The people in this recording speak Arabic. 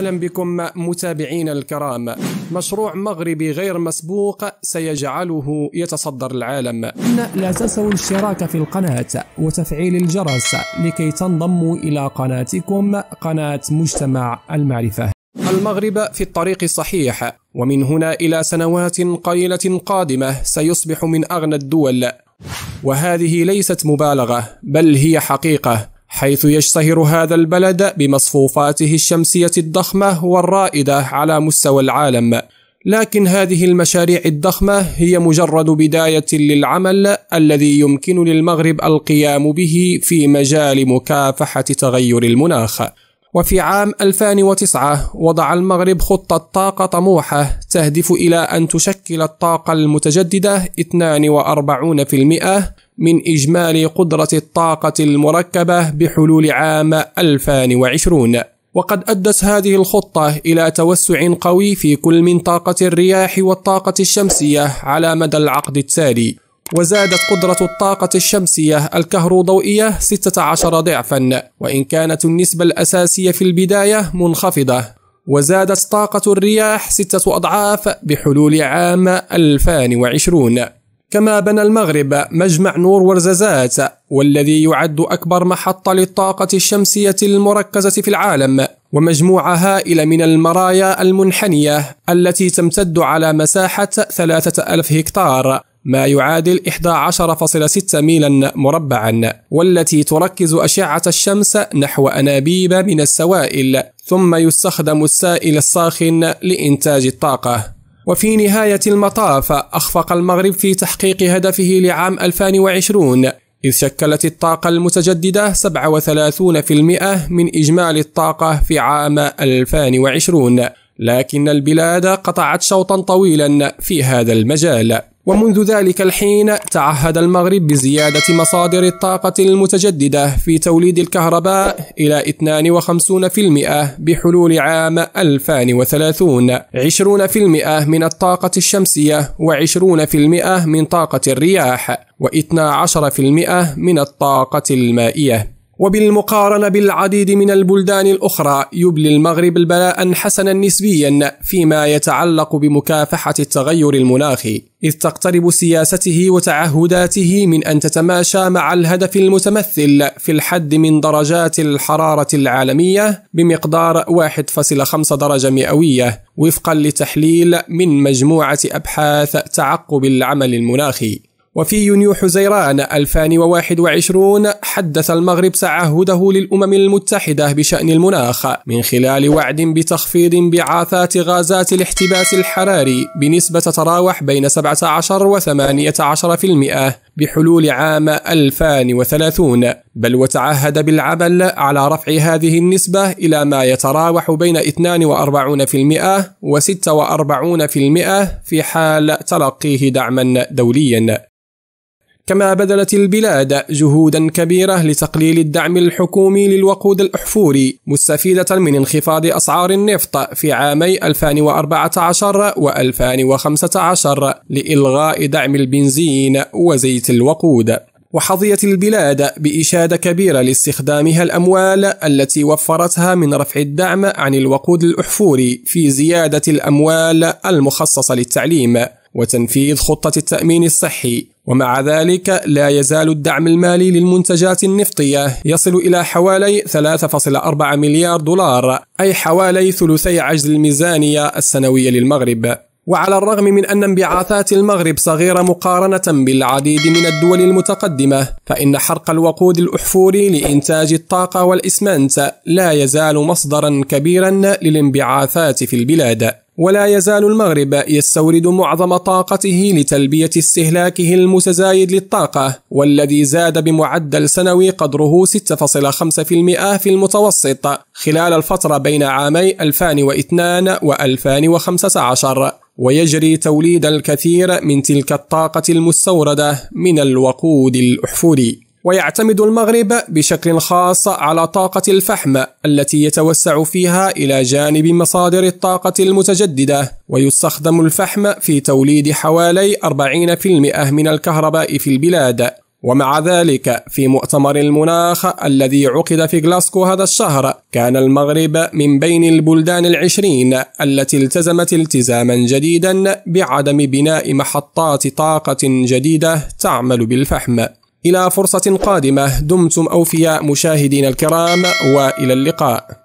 اهلا بكم متابعينا الكرام. مشروع مغربي غير مسبوق سيجعله يتصدر العالم. لا تنسوا الاشتراك في القناه وتفعيل الجرس لكي تنضموا الى قناتكم قناه مجتمع المعرفه. المغرب في الطريق الصحيح ومن هنا الى سنوات قليله قادمه سيصبح من اغنى الدول. وهذه ليست مبالغه بل هي حقيقه. حيث يشتهر هذا البلد بمصفوفاته الشمسية الضخمة والرائدة على مستوى العالم لكن هذه المشاريع الضخمة هي مجرد بداية للعمل الذي يمكن للمغرب القيام به في مجال مكافحة تغير المناخ وفي عام 2009 وضع المغرب خطة طاقة طموحة تهدف إلى أن تشكل الطاقة المتجددة 42% من إجمالي قدرة الطاقة المركبة بحلول عام 2020 وقد أدت هذه الخطة إلى توسع قوي في كل من طاقة الرياح والطاقة الشمسية على مدى العقد التالي وزادت قدرة الطاقة الشمسية الكهروضوئية 16 ضعفا وإن كانت النسبة الأساسية في البداية منخفضة وزادت طاقة الرياح ستة أضعاف بحلول عام 2020 كما بنى المغرب مجمع نور ورزازات والذي يعد أكبر محطة للطاقة الشمسية المركزة في العالم ومجموعة هائلة من المرايا المنحنية التي تمتد على مساحة 3000 هكتار ما يعادل 11.6 ميلا مربعا والتي تركز أشعة الشمس نحو أنابيب من السوائل ثم يستخدم السائل الساخن لإنتاج الطاقة وفي نهاية المطاف أخفق المغرب في تحقيق هدفه لعام 2020 إذ شكلت الطاقة المتجددة 37% من إجمالي الطاقة في عام 2020 لكن البلاد قطعت شوطا طويلا في هذا المجال ومنذ ذلك الحين تعهد المغرب بزيادة مصادر الطاقة المتجددة في توليد الكهرباء إلى 52% بحلول عام 2030 20% من الطاقة الشمسية و20% من طاقة الرياح و12% من الطاقة المائية وبالمقارنة بالعديد من البلدان الأخرى يبلي المغرب البلاء حسنا نسبيا فيما يتعلق بمكافحة التغير المناخي إذ تقترب سياسته وتعهداته من أن تتماشى مع الهدف المتمثل في الحد من درجات الحرارة العالمية بمقدار 1.5 درجة مئوية وفقا لتحليل من مجموعة أبحاث تعقب العمل المناخي وفي يونيو حزيران 2021 حدث المغرب تعهده للأمم المتحدة بشأن المناخ من خلال وعد بتخفيض انبعاثات غازات الاحتباس الحراري بنسبة تتراوح بين 17 و 18% بحلول عام 2030 بل وتعهد بالعمل على رفع هذه النسبة إلى ما يتراوح بين 42% و 46% في حال تلقيه دعما دوليا كما بذلت البلاد جهودا كبيرة لتقليل الدعم الحكومي للوقود الأحفوري مستفيدة من انخفاض أسعار النفط في عامي 2014 و 2015 لإلغاء دعم البنزين وزيت الوقود وحظيت البلاد بإشادة كبيرة لاستخدامها الأموال التي وفرتها من رفع الدعم عن الوقود الأحفوري في زيادة الأموال المخصصة للتعليم وتنفيذ خطة التأمين الصحي ومع ذلك لا يزال الدعم المالي للمنتجات النفطية يصل إلى حوالي 3.4 مليار دولار أي حوالي ثلثي عجز الميزانية السنوية للمغرب وعلى الرغم من أن انبعاثات المغرب صغيرة مقارنة بالعديد من الدول المتقدمة فإن حرق الوقود الأحفوري لإنتاج الطاقة والإسمنت لا يزال مصدرا كبيرا للانبعاثات في البلاد ولا يزال المغرب يستورد معظم طاقته لتلبية استهلاكه المتزايد للطاقة والذي زاد بمعدل سنوي قدره 6.5% في المتوسط خلال الفترة بين عامي 2002 و 2015 ويجري توليد الكثير من تلك الطاقة المستوردة من الوقود الأحفوري ويعتمد المغرب بشكل خاص على طاقة الفحم التي يتوسع فيها إلى جانب مصادر الطاقة المتجددة ويستخدم الفحم في توليد حوالي 40% من الكهرباء في البلاد ومع ذلك في مؤتمر المناخ الذي عقد في غلاسكو هذا الشهر كان المغرب من بين البلدان العشرين التي التزمت التزاما جديدا بعدم بناء محطات طاقة جديدة تعمل بالفحم إلى فرصة قادمة دمتم أوفياء مشاهدين الكرام وإلى اللقاء